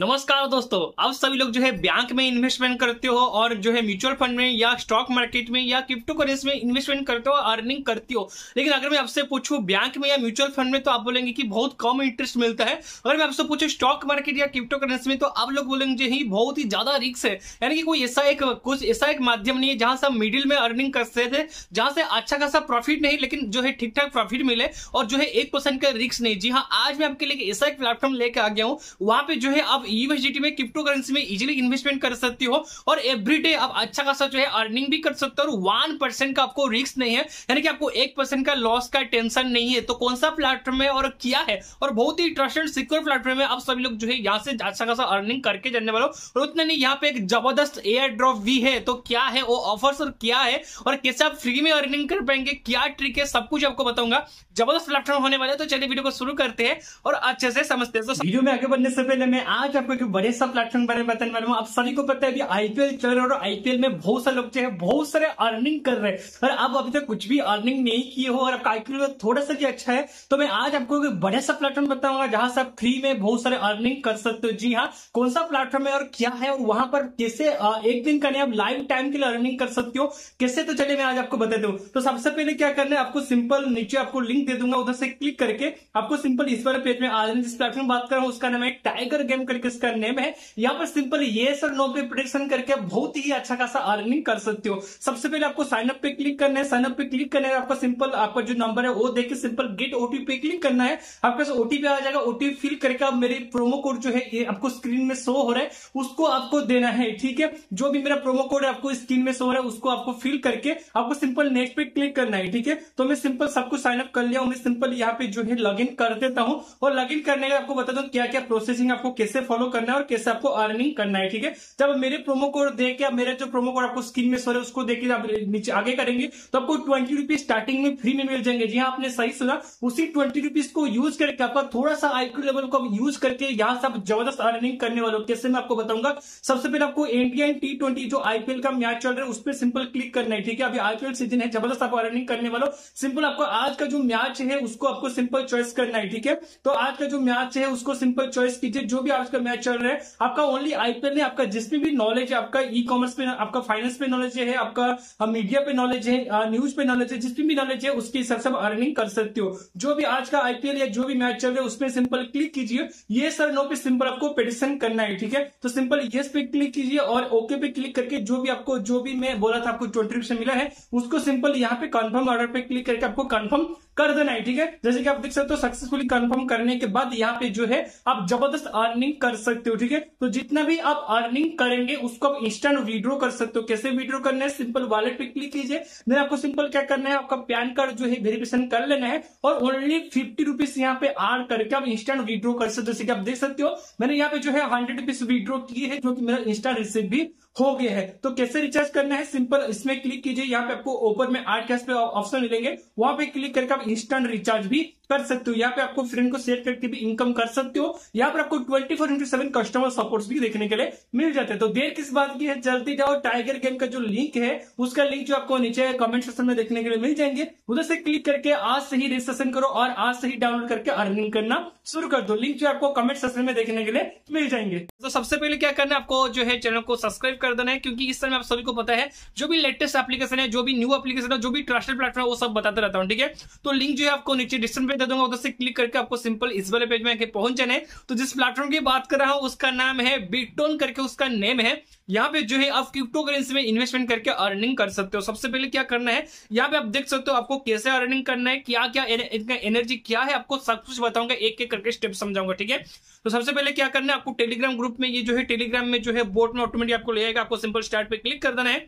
नमस्कार दोस्तों आप सभी लोग जो है बैंक में इन्वेस्टमेंट करते हो और जो है म्यूचुअल फंड में या स्टॉक मार्केट में या क्रिप्टो करेंसी में इन्वेस्टमेंट करते हो अर्निंग करते हो लेकिन अगर मैं आपसे पूछूं बैंक में या म्यूचुअल फंड में तो आप बोलेंगे कि बहुत कम इंटरेस्ट मिलता है अगर मैं आपसे पूछू स्टॉक मार्केट या क्रिप्टो करेंसी में तो आप लोग बोलेंगे ही हाँ, बहुत ही ज्यादा रिक्स है यानी कि कोई ऐसा एक कुछ ऐसा एक माध्यम नहीं है जहां से मिडिल में अर्निंग करते थे जहां से अच्छा खासा प्रॉफिट नहीं लेकिन जो है ठीक ठाक प्रॉफिट मिले और जो है एक का रिक्स नहीं जी हाँ आज मैं आपके लिए ऐसा एक प्लेटफॉर्म लेके आ गया हूँ वहां पे जो है आप आप यूएसडीटी में क्रिप्टो करेंसी में इजिली इन्वेस्टमेंट कर सकती हो और एवरी डे आप अच्छा खासा जो है अर्निंग भी कर सकते हो और वन परसेंट का आपको रिस्क नहीं है यानी कि आपको एक परसेंट का लॉस का टेंशन नहीं है तो कौन सा प्लेटफॉर्म है और क्या है और बहुत ही ट्रस्ट एंड सिक्योर प्लेटफॉर्म है आप सभी लोग जो है यहाँ से अच्छा खासा अर्निंग करके जाने वाले हो और उतना नहीं यहाँ पे एक जबरदस्त एयर ड्रॉप भी है तो क्या है वो ऑफर्स और क्या है और कैसे आप फ्री में अर्निंग कर पाएंगे क्या ट्रिक है सब कुछ आपको बताऊंगा जबरदस्त प्लेटफॉर्म होने वाले तो चलिए वीडियो को शुरू करते हैं और अच्छे से समझते हैं तो वीडियो में आगे बढ़ने से पहले मैं आज आज आपको एक बड़े सा प्लेटफॉर्म बारे में बताने वाला आप सभी को पता है अभी आईपीएल चल रहा है और आईपीएल में बहुत सारे लोग जो है बहुत सारे अर्निंग कर रहे हैं और आप अभी तक कुछ भी अर्निंग नहीं किए हो और आपका आईपीएल थोड़ा सा भी अच्छा है तो मैं आज आपको एक बड़े सा प्लेटफॉर्म बताऊंगा जहां से आप फ्री में बहुत सारे अर्निंग कर सकते हो जी हाँ कौन सा प्लेटफॉर्म है और क्या है और वहां पर कैसे एक दिन का नहीं आप लाइव टाइम के लिए अर्निंग कर सकते हो कैसे तो चलिए मैं आज आपको बता दू तो सबसे पहले क्या करना है आपको सिंपल नीचे आपको लिंक दे दूंगा उधर से क्लिक करके आपको सिंपल इस वाले पेज में आज जिस प्लेटफॉर्म बात कर रहा हूँ उसका नाम है टाइगर गेम करके किसका नेम है यहाँ पर सिंपल ये सर नो पे प्रिडिक्शन करके बहुत ही अच्छा खासा अर्निंग कर सकते हो सबसे पहले आपको साइन अप पे क्लिक करना है साइन अप पे क्लिक करने आपका सिंपल आपका जो नंबर है वो देख के सिंपल गेट ओटीपी क्लिक करना है आपके पास ओटीपी आ जाएगा ओटीपी फिल करके आप मेरे प्रोमो कोड जो है ये आपको स्क्रीन में शो हो रहा है उसको आपको देना है ठीक है जो भी मेरा प्रोमो कोड है आपको स्क्रीन में शो हो रहा है उसको आपको फिल करके आपको सिंपल नेक्स्ट पे क्लिक करना है ठीक है तो मैं सिंपल सबको साइन अप कर लिया हूँ मैं सिंपल यहाँ पे जो है लॉग कर देता हूँ और लॉग करने का आपको बता दू क्या क्या प्रोसेसिंग आपको कैसे फॉलो करना है और कैसे आपको अर्निंग करना है ठीक है जब मेरे प्रोमो कोड देख के मेरे जो प्रोमो कोड आपको स्क्रीन में सोरे रहा है उसको देकर आप नीचे आगे करेंगे तो आपको ट्वेंटी रुपीज स्टार्टिंग में फ्री में मिल जाएंगे जी हाँ आपने सही सुना उसी ट्वेंटी रुपीज को यूज करके आपका थोड़ा सा आईक्यू लेवल को यूज करके यहाँ से आप जबरदस्त अर्निंग करने वाले कैसे मैं आपको बताऊंगा सबसे पहले आपको इंडिया टी ट्वेंटी जो आईपीएल का मैच चल रहा है उस पर सिंपल क्लिक करना है ठीक है अभी आईपीएल सीजन है जबरदस्त आप अर्निंग करने वालों सिंपल आपको आज का जो मैच है उसको आपको सिंपल चॉइस करना है ठीक है तो आज का जो मैच है उसको सिंपल चॉइस कीजिए जो भी आज का मैच चल रहे हैं आपका ओनली आईपीएल नहीं आपका जिसमें भी नॉलेज है आपका ई कॉमर्स पे आपका फाइनेंस पे नॉलेज है आपका मीडिया पे नॉलेज है न्यूज पे नॉलेज है जिसमें भी नॉलेज है उसके हिसाब से अर्निंग कर सकते हो जो भी आज का आईपीएल या जो भी मैच चल रहा है उसमें सिंपल क्लिक कीजिए ये सर नो पे सिंपल आपको पेडिशन करना है ठीक है तो सिंपल ये पे क्लिक कीजिए और ओके पे क्लिक करके जो भी आपको जो भी मैं बोला था आपको ट्वेंटी मिला है उसको सिंपल यहाँ पे कन्फर्म ऑर्डर पे क्लिक करके आपको कन्फर्म कर देना है ठीक है जैसे कि आप देख सकते हो सक्सेसफुली कंफर्म करने के बाद यहाँ पे जो है आप जबरदस्त अर्निंग कर सकते हो ठीक है तो जितना भी आप अर्निंग करेंगे उसको आप इंस्टेंट विड्रो कर सकते हो कैसे विड्रो करना है सिंपल वॉलेट पे क्लिक कीजिए देन आपको सिंपल क्या करना है आपका पैन कार्ड जो है वेरिफिकेशन कर लेना है और ओनली फिफ्टी रुपीज यहाँ पे आर करके आप इंस्टेंट विड्रो कर सकते हो जैसे कि आप देख सकते हो मैंने यहाँ पे जो है हंड्रेड रुपीज विड्रो की है जो की मेरा इंस्टा रिसिप्ट भी हो गया है तो कैसे रिचार्ज करना है सिंपल इसमें क्लिक कीजिए यहाँ पे आपको ऊपर में आठ कैश पे ऑप्शन मिलेंगे वहां पे क्लिक करके आप इंस्टेंट रिचार्ज भी कर सकते हो यहाँ पे आपको फ्रेंड को शेयर करके भी इनकम कर सकते हो यहाँ पर आपको twenty four into seven customer support भी देखने के लिए मिल जाते हैं तो देर किस बात की है जल्दी जाओ टाइगर गेम का जो लिंक है उसका लिंक जो आपको नीचे कमेंट सेक्शन में देखने के लिए मिल जाएंगे उधर से क्लिक करके आज से ही रजिस्ट्रेशन करो और आज से ही डाउनलोड करके अर्निंग करना शुरू कर दो लिंक जो आपको कमेंट सेक्शन में देखने के लिए मिल जाएंगे तो सबसे पहले क्या करना है आपको जो है चैनल को सब्सक्राइब कर देना है क्योंकि इस समय आप सभी को पता है जो भी लेटेस्ट एप्लीकेशन है जो भी न्यू एप्लीकेशन है जो भी ट्रस्टेड प्लेटफॉर्म है वो सब बताते रहता हूँ ठीक है तो लिंक जो है आपको नीचे डिस्क्रिप्शन पे दे दूंगा उधर से क्लिक करके आपको सिंपल इस वाले पेज में पहुंच जाने तो जिस प्लेटफॉर्म की बात कर रहा हूँ उसका नाम है बिटोन करके उसका नेम है यहाँ पे जो है आप क्रिप्टो करेंसी में इन्वेस्टमेंट करके अर्निंग कर सकते हो सबसे पहले क्या करना है यहाँ पे आप देख सकते हो आपको कैसे अर्निंग करना है क्या क्या इनका एनर्जी क्या है आपको सब कुछ बताऊंगा एक एक करके स्टेप समझाऊंगा ठीक है तो सबसे पहले क्या करना है आपको टेलीग्राम ग्रुप में ये जो है टेलीग्राम में जो है बोट में ऑटोमेटिक आपको ले आएगा आपको सिंपल स्टार्ट पे क्लिक कर देना है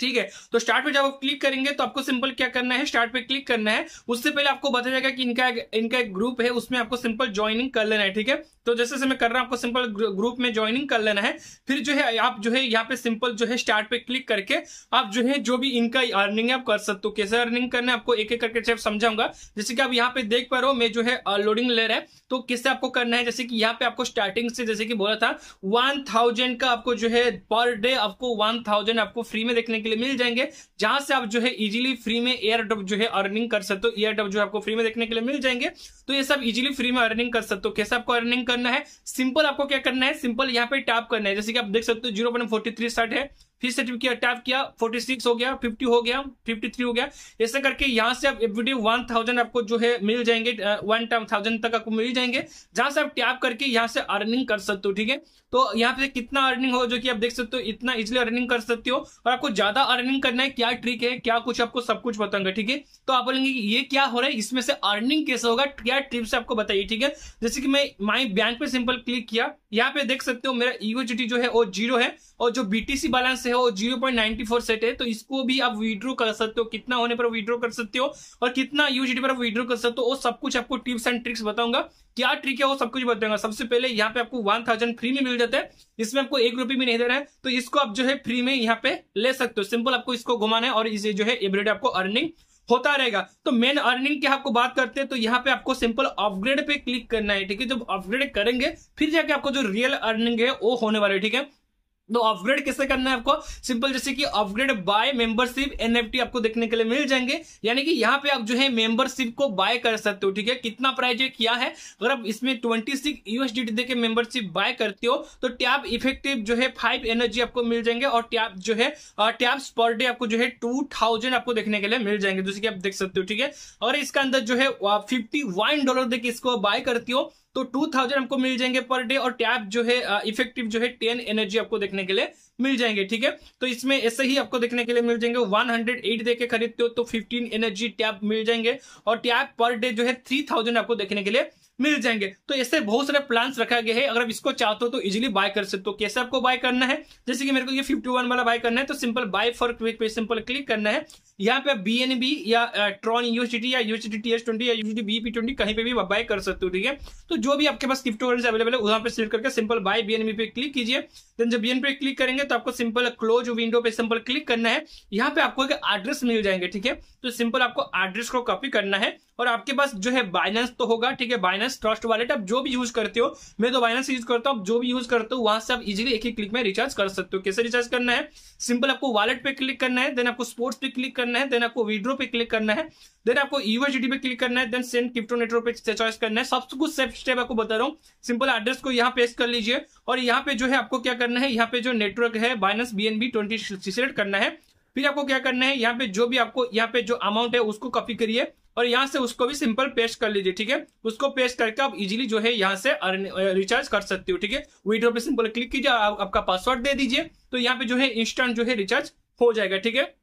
ठीक है तो स्टार्ट पे जब आप क्लिक करेंगे तो आपको सिंपल क्या करना है स्टार्ट पे क्लिक करना है उससे पहले आपको बता जाएगा कि इनका इनका एक ग्रुप है उसमें आपको सिंपल ज्वाइनिंग कर लेना है ठीक है तो जैसे जैसे मैं कर रहा हूं आपको सिंपल ग्रुप में ज्वाइनिंग कर लेना है फिर जो है आप जो है यहाँ पे सिंपल जो है स्टार्ट पे क्लिक करके आप जो है जो भी इनका अर्निंग है आप कर सकते हो कैसे अर्निंग करना है आपको एक एक करके समझाऊंगा जैसे कि आप यहाँ पे देख पा रहे हो मैं जो है लोडिंग ले रहा है तो किससे आपको करना है जैसे कि यहाँ पे आपको स्टार्टिंग से जैसे कि बोला था वन का आपको जो है पर डे आपको वन आपको फ्री में देखने के लिए मिल जाएंगे जहां से आप जो है इजीली फ्री में एयर ड्रॉप जो है अर्निंग कर सकते हो एयर ड्रॉप जो है आपको फ्री में देखने के लिए मिल जाएंगे तो ये सब इजीली फ्री में अर्निंग कर सकते हो कैसे आपको अर्निंग करना है सिंपल आपको क्या करना है सिंपल यहाँ पे टैप करना है जैसे कि आप देख सकते हो जीरो पॉइंट फोर्टी थ्री है फिर सर्टिफिकेट टैप किया 46 हो गया 50 हो गया 53 हो गया ऐसे करके यहाँ से आप वीडियो 1000 आपको जो है मिल जाएंगे वन टाइम थाउजेंड तक आपको मिल जाएंगे जहां से आप टैप करके यहाँ से अर्निंग कर सकते हो ठीक है तो यहाँ पे कितना अर्निंग हो जो कि आप देख सकते हो इतना इजिली अर्निंग कर सकते हो और आपको ज्यादा अर्निंग करना है क्या ट्रिक है क्या कुछ आपको सब कुछ बताऊंगा ठीक है तो आप बोलेंगे ये क्या हो रहा है इसमें से अर्निंग कैसे होगा क्या से आपको बताइए ठीक है जैसे कि मैं माई बैंक पे सिंपल क्लिक किया यहाँ पे देख सकते हो मेरा ईओ जो है वो जीरो है और जो बीटीसी बैलेंस है है वो 0.94 सेट है तो इसको भी आप विड्रो कर सकते हो कितना होने पर विड्रो कर सकते हो और कितना यूजीडी पर आप विड्रो कर सकते हो वो सब कुछ आपको टिप्स एंड ट्रिक्स बताऊंगा क्या ट्रिक है वो सब कुछ बताऊंगा सबसे पहले यहाँ पे आपको वन थाउजेंड फ्री में मिल जाता है इसमें आपको एक रुपये भी नहीं दे देना है तो इसको आप जो है फ्री में यहाँ पे ले सकते हो सिंपल आपको इसको घुमाना है और इसे जो है एवरीडे आपको अर्निंग होता रहेगा तो मेन अर्निंग की आपको बात करते हैं तो यहाँ पे आपको सिंपल अपग्रेड पे क्लिक करना है ठीक है जब अपग्रेड करेंगे फिर जाके आपको जो रियल अर्निंग है वो होने वाले ठीक है तो अपग्रेड कैसे करना है आपको सिंपल जैसे कि अपग्रेड बाय मेंबरशिप एनएफटी आपको देखने के लिए मिल जाएंगे यानी कि यहाँ पे आप जो है मेंबरशिप को बाय कर सकते हो ठीक है कितना प्राइस ये किया है अगर आप इसमें ट्वेंटी सिक्स यूएसडी देखिए मेंबरशिप बाय करते हो तो टैप इफेक्टिव जो है फाइव एनर्जी आपको मिल जाएंगे और टैप जो है टैप्स पर डे आपको जो है टू आपको देखने के लिए मिल जाएंगे जैसे कि आप देख सकते हो ठीक है और इसका अंदर जो है फिफ्टी डॉलर देखिए इसको बाय करती हो तो टू थाउजेंड हमको मिल जाएंगे पर डे और टैप जो है इफेक्टिव uh, जो है टेन एनर्जी आपको देखने के लिए मिल जाएंगे ठीक है तो इसमें ऐसे ही आपको देखने के लिए मिल जाएंगे 108 के खरीदते हो तो 15 एनर्जी टैप मिल जाएंगे और टैप पर डे जो है 3000 आपको देखने के लिए मिल जाएंगे तो ऐसे बहुत सारे प्लान्स रखा गया है अगर आप इसको चाहते हो तो इजिली बाय कर सकते हो कैसे आपको बाय करना है जैसे कि मेरे को ये 51 वाला बाय करना है तो सिंपल बाय फॉर क्विक पे सिंपल क्लिक करना है यहाँ पे बी एन बी या ट्रॉन यूएसडी या यूएसडी टी एस ट्वेंटी या यूएसडी बी पी ट्वेंटी कहीं पे भी बाय कर सकते हो ठीक है तो जो भी आपके पास क्रिप्टो करेंसी अवेलेबल है वहां पर सिलेक्ट करके सिंपल बाय बीएनबी पे क्लिक कीजिए देन जब एन पे क्लिक करेंगे तो आपको सिंपल क्लोज विंडो पे सिंपल क्लिक करना है यहाँ पे आपको एक एड्रेस मिल जाएंगे ठीक है तो सिंपल आपको एड्रेस को कॉपी करना है और आपके पास जो है बाइनेंस तो होगा ठीक है बाइनेंस ट्रस्ट वॉलेट आप जो भी यूज करते हो मैं तो बाइनेंस यूज करता हूँ जो भी यूज करते हो वहां से आप इजीली एक ही क्लिक में रिचार्ज कर सकते हो कैसे रिचार्ज करना है सिंपल आपको वॉलेट पे क्लिक करना है देन आपको स्पोर्ट्स पे क्लिक करना है देन आपको विड्रो पे क्लिक करना है देन आपको यूएसडी पे क्लिक करना है देन सेंड क्रिप्टो नेटवर्क पे चॉइस करना है सबसे कुछ सेफ स्टेप आपको बता रहा हूँ सिंपल एड्रेस को यहाँ पेस्ट कर लीजिए और यहाँ पे जो है आपको क्या करना है यहाँ पे जो नेटवर्क है बाइनेंस बीएनबी ट्वेंटी सिलेक्ट करना है फिर आपको क्या करना है यहाँ पे जो भी आपको यहाँ पे जो अमाउंट है उसको कॉपी करिए और यहाँ से उसको भी सिंपल पेस्ट कर लीजिए ठीक है उसको पेस्ट करके आप इजीली जो है यहाँ से रिचार्ज कर सकते हो ठीक है वीडियो पे सिंपल क्लिक कीजिए आप, आपका पासवर्ड दे दीजिए तो यहाँ पे जो है इंस्टेंट जो है रिचार्ज हो जाएगा ठीक है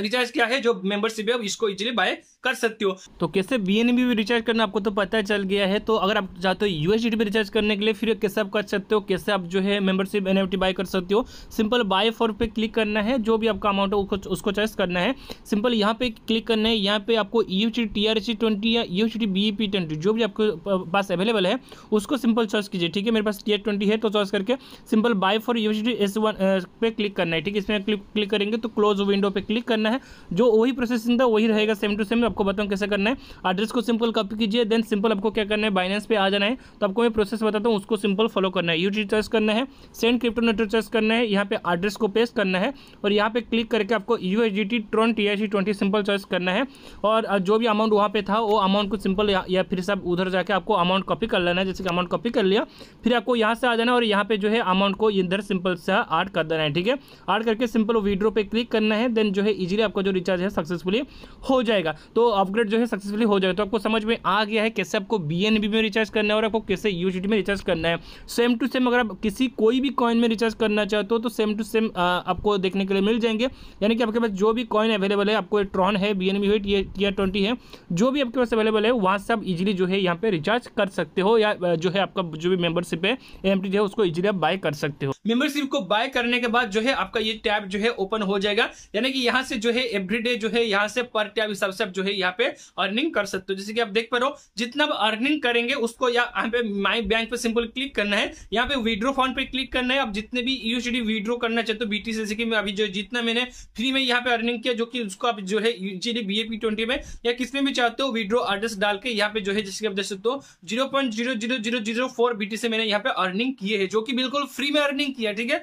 रिचार्ज क्या है जो मेंबरशिप है इसको इजीली बाय कर सकते हो तो कैसे बी में रिचार्ज करना आपको तो पता चल गया है तो अगर आप चाहते हो यूएसडी पे रिचार्ज करने के लिए फिर कैसे आप कर सकते हो कैसे आप जो है मेंबरशिप एन बाय कर सकते हो सिंपल बाय फॉर पे क्लिक करना है जो भी आपका अमाउंट है उसको चॉइस करना है सिंपल यहाँ पे क्लिक करना है यहाँ पे आपको U T T R twenty या यू टी पी ट्वेंटी जो भी आपके पास अवेलेबल है उसको सिंपल चॉइस कीजिए ठीक है मेरे पास टी ट्वेंटी है तो चॉइस करके simple buy for U S one पे क्लिक करना है ठीक है इसमें क्लिक करेंगे तो क्लोज विंडो पे क्लिक करना करना है जो वही प्रोसेसिंग था वही रहेगा सेम टू सेम आपको बताऊँ कैसे करना है एड्रेस को सिंपल कॉपी कीजिए देन सिंपल आपको क्या करना है बाइनेंस पे आ जाना है तो आपको मैं प्रोसेस बताता हूँ उसको सिंपल फॉलो करना है यूट्यूब चॉइस करना है सेंड क्रिप्टो नेटवर्क चॉइस करना है यहाँ पे एड्रेस को पेस्ट करना है और यहाँ पे क्लिक करके आपको U H D T Tron T I twenty simple choice करना है और जो भी अमाउंट वहाँ पे था वो अमाउंट को सिंपल या, फिर सब उधर जाके आपको अमाउंट कॉपी कर लेना है जैसे कि अमाउंट कॉपी कर लिया फिर आपको यहाँ से आ जाना है और यहाँ पे जो है अमाउंट को इधर सिंपल से ऐड कर देना है ठीक है ऐड करके सिंपल विड्रो पे क्लिक करना है देन जो है इजीली आपका जो रिचार्ज है सक्सेसफुली हो जाएगा तो अपग्रेड जो है सक्सेसफुली हो जाएगा तो आपको समझ में आ गया है कैसे आपको बी में रिचार्ज करना है और आपको कैसे यू में रिचार्ज करना है सेम टू सेम अगर आप किसी कोई भी कॉइन में रिचार्ज करना चाहते हो तो सेम टू सेम आपको देखने के लिए मिल जाएंगे यानी कि आपके पास जो भी कॉइन अवेलेबल है आपको ट्रॉन है बी एन बी ट्वेंटी है जो भी आपके पास अवेलेबल है वहाँ से आप इजिली जो है यहाँ पे रिचार्ज कर सकते हो या जो है आपका जो भी मेंबरशिप है एम टी है उसको इजिली आप बाय कर सकते हो मेंबरशिप को बाय करने के बाद जो है आपका ये टैब जो है ओपन हो जाएगा यानी कि यहाँ से जो है एवरीडे जो है यहाँ से पर टैब हिसाब से जो है यहाँ पे अर्निंग कर सकते हो जैसे कि आप देख पा रहे हो जितना भी अर्निंग करेंगे उसको यहाँ पे माई बैंक पे सिंपल क्लिक करना है यहाँ पे विड्रो फॉन्ड पे क्लिक करना है आप जितने भी यूएसडी विड्रो करना चाहते हो बीटी जैसे कि मैं अभी जो जितना मैंने फ्री में यहाँ पे अर्निंग किया जो कि उसको आप जो है यूजीडी बीएपी ट्वेंटी में या किस में भी चाहते हो विड्रो एड्रेस डाल के यहाँ पे जो है जैसे कि आप देख सकते हो जीरो पॉइंट से मैंने यहाँ पे अर्निंग किए है जो कि बिल्कुल फ्री में अर्निंग किया ठीक है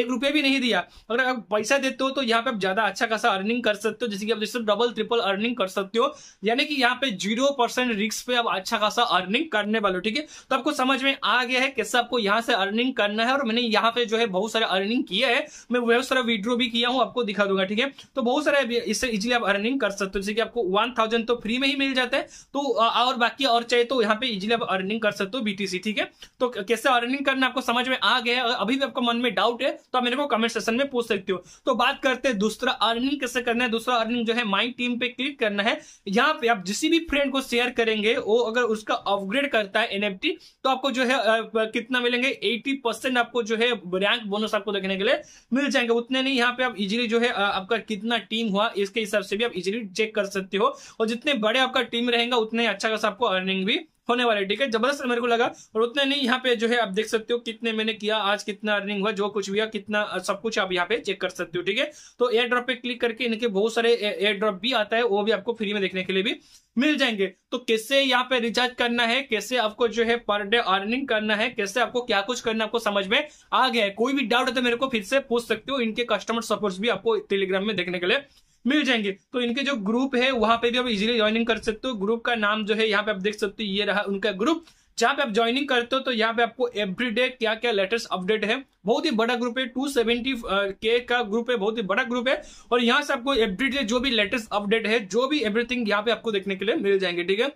एक रुपया भी नहीं दिया अगर आप पैसा देते हो तो यहाँ पे आप ज्यादा अच्छा खासा अर्निंग कर सकते हो जैसे कि आप जैसे डबल ट्रिपल अर्निंग कर सकते हो यानी कि यहाँ पे जीरो परसेंट रिक्स पे आप अच्छा खासा अर्निंग करने वाले हो ठीक है तो आपको समझ में आ गया है कैसे आपको यहाँ से अर्निंग करना है और मैंने यहाँ पे जो है बहुत सारे अर्निंग किया है मैं बहुत सारा विड्रो भी किया हूँ आपको दिखा दूंगा ठीक है तो बहुत सारे इससे इजिली आप अर्निंग कर सकते हो जैसे कि आपको वन तो फ्री में ही मिल जाता है तो और बाकी और चाहे तो यहाँ पे इजिली आप अर्निंग कर सकते हो बीटीसी ठीक है तो कैसे अर्निंग करना आपको समझ में आ गया है अभी भी आपका मन में डाउट है तो आप मेरे को कमेंट सेशन में पूछ सकते हो तो बात करते हैं दूसरा अर्निंग तरीके से करना है दूसरा अर्निंग जो है माई टीम पे क्लिक करना है यहाँ पे आप जिस भी फ्रेंड को शेयर करेंगे वो अगर उसका अपग्रेड करता है एनएफटी तो आपको जो है कितना मिलेंगे 80 परसेंट आपको जो है रैंक बोनस आपको देखने के लिए मिल जाएंगे उतने नहीं यहाँ पे आप इजिली जो है आपका कितना टीम हुआ इसके हिसाब से भी आप इजिली चेक कर सकते हो और जितने बड़े आपका टीम रहेगा उतने अच्छा खासा आपको अर्निंग भी होने वाले ठीक है जबरदस्त मेरे को लगा और उतने नहीं यहाँ पे जो है आप देख सकते हो कितने मैंने किया आज कितना अर्निंग हुआ जो कुछ भी है कितना सब कुछ आप यहाँ पे चेक कर सकते हो ठीक है तो एयर ड्रॉप पे क्लिक करके इनके बहुत सारे एयर ड्रॉप भी आता है वो भी आपको फ्री में देखने के लिए भी मिल जाएंगे तो कैसे यहाँ पे रिचार्ज करना है कैसे आपको जो है पर डे अर्निंग करना है कैसे आपको क्या कुछ करना आपको समझ में आ गया है कोई भी डाउट है तो मेरे को फिर से पूछ सकते हो इनके कस्टमर सपोर्ट भी आपको टेलीग्राम में देखने के लिए मिल जाएंगे तो इनके जो ग्रुप है वहां पे भी आप इजीली ज्वाइनिंग कर सकते हो ग्रुप का नाम जो है यहाँ पे आप देख सकते हो ये रहा उनका ग्रुप जहाँ पे आप ज्वाइनिंग करते हो तो यहाँ पे आपको एवरीडे क्या क्या लेटेस्ट अपडेट है बहुत ही बड़ा ग्रुप है टू सेवेंटी के का ग्रुप है बहुत ही बड़ा ग्रुप है और यहाँ से आपको एवरीडे जो भी लेटेस्ट अपडेट है जो भी एवरीथिंग यहाँ पे आपको देखने के लिए मिल जाएंगे ठीक है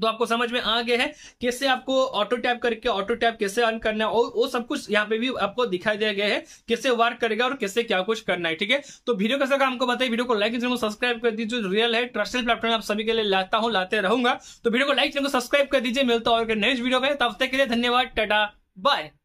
तो आपको समझ में आ गया है कैसे आपको ऑटो टैप करके ऑटो टैप कैसे अर्न करना है और वो सब कुछ यहाँ पे भी आपको दिखाई दिया गया है कैसे वर्क करेगा और कैसे क्या कुछ करना है ठीक है तो वीडियो कैसे का हमको बताइए वीडियो को लाइक जरूर सब्सक्राइब कर दीजिए जो रियल है ट्रस्टेड प्लेटफॉर्म आप सभी के लिए लाता हूँ लाते रहूंगा तो वीडियो को लाइक जरूर सब्सक्राइब कर दीजिए मिलता और नेक्स्ट वीडियो में तब तक के लिए धन्यवाद टाटा बाय